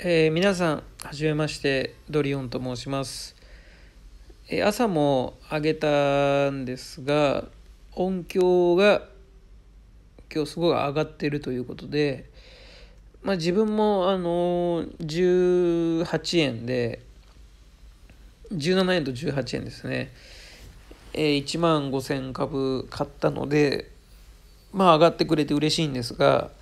えー、皆さん、はじめまして、ドリオンと申します。えー、朝もあげたんですが、音響が今日すごい上がってるということで、まあ、自分も、あのー、18円で、17円と18円ですね、えー、1万5000株買ったので、まあ、上がってくれて嬉しいんですが、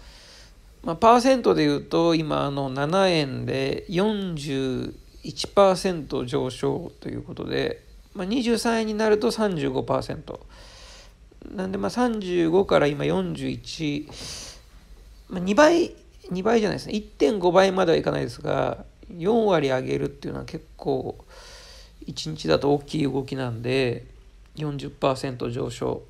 まあ、パーセントで言うと今あの7円で41%上昇ということで、まあ、23円になると35%なんでまあ35から今41、まあ、2倍2倍じゃないですね1.5倍まではいかないですが4割上げるっていうのは結構1日だと大きい動きなんで40%上昇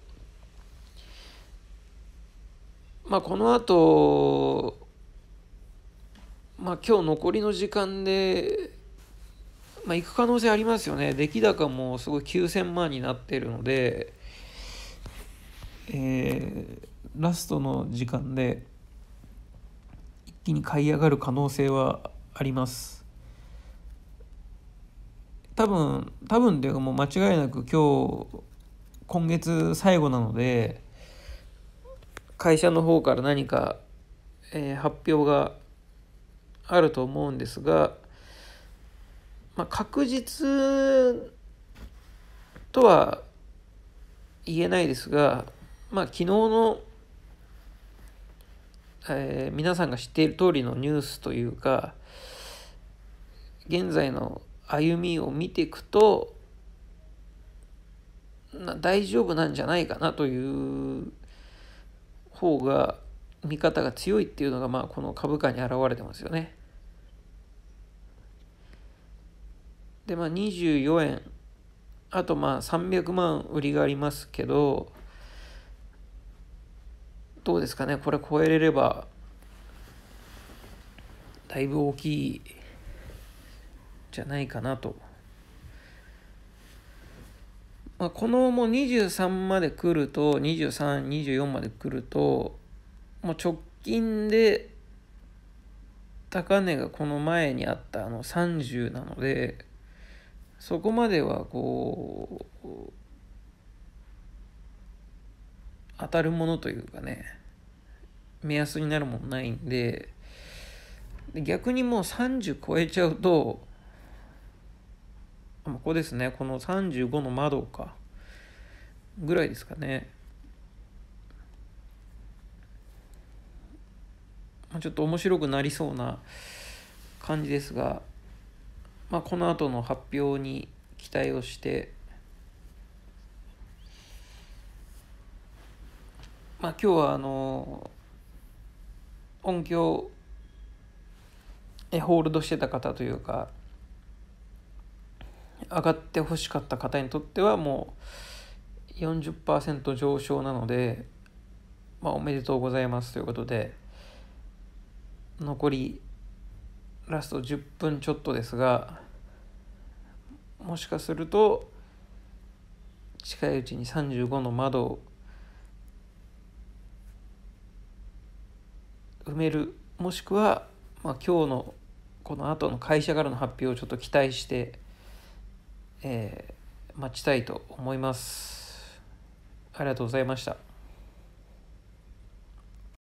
まあ、この後、まあ今日残りの時間で、まあ、行く可能性ありますよね出来高もすごい9000万になってるので、えー、ラストの時間で一気に買い上がる可能性はあります多分多分っていうかもう間違いなく今日今月最後なので会社の方から何か、えー、発表があると思うんですが、まあ、確実とは言えないですが、まあ、昨日の、えー、皆さんが知っている通りのニュースというか現在の歩みを見ていくと大丈夫なんじゃないかなという方が見方が強いっていうのが、まあ、この株価に現れてますよね。で、まあ、24円、あとまあ300万売りがありますけど、どうですかね、これ超えれれば、だいぶ大きいじゃないかなと。まあ、このもう23まで来ると2324まで来るともう直近で高値がこの前にあったあの30なのでそこまではこう当たるものというかね目安になるもんないんで逆にもう30超えちゃうとここですねこの35の窓かぐらいですかねちょっと面白くなりそうな感じですが、まあ、この後の発表に期待をして、まあ、今日はあの音響ホールドしてた方というか上がってほしかった方にとってはもう40%上昇なので、まあ、おめでとうございますということで残りラスト10分ちょっとですがもしかすると近いうちに35の窓を埋めるもしくは、まあ、今日のこの後の会社からの発表をちょっと期待してえー、待ちたいと思います。ありがとうございました。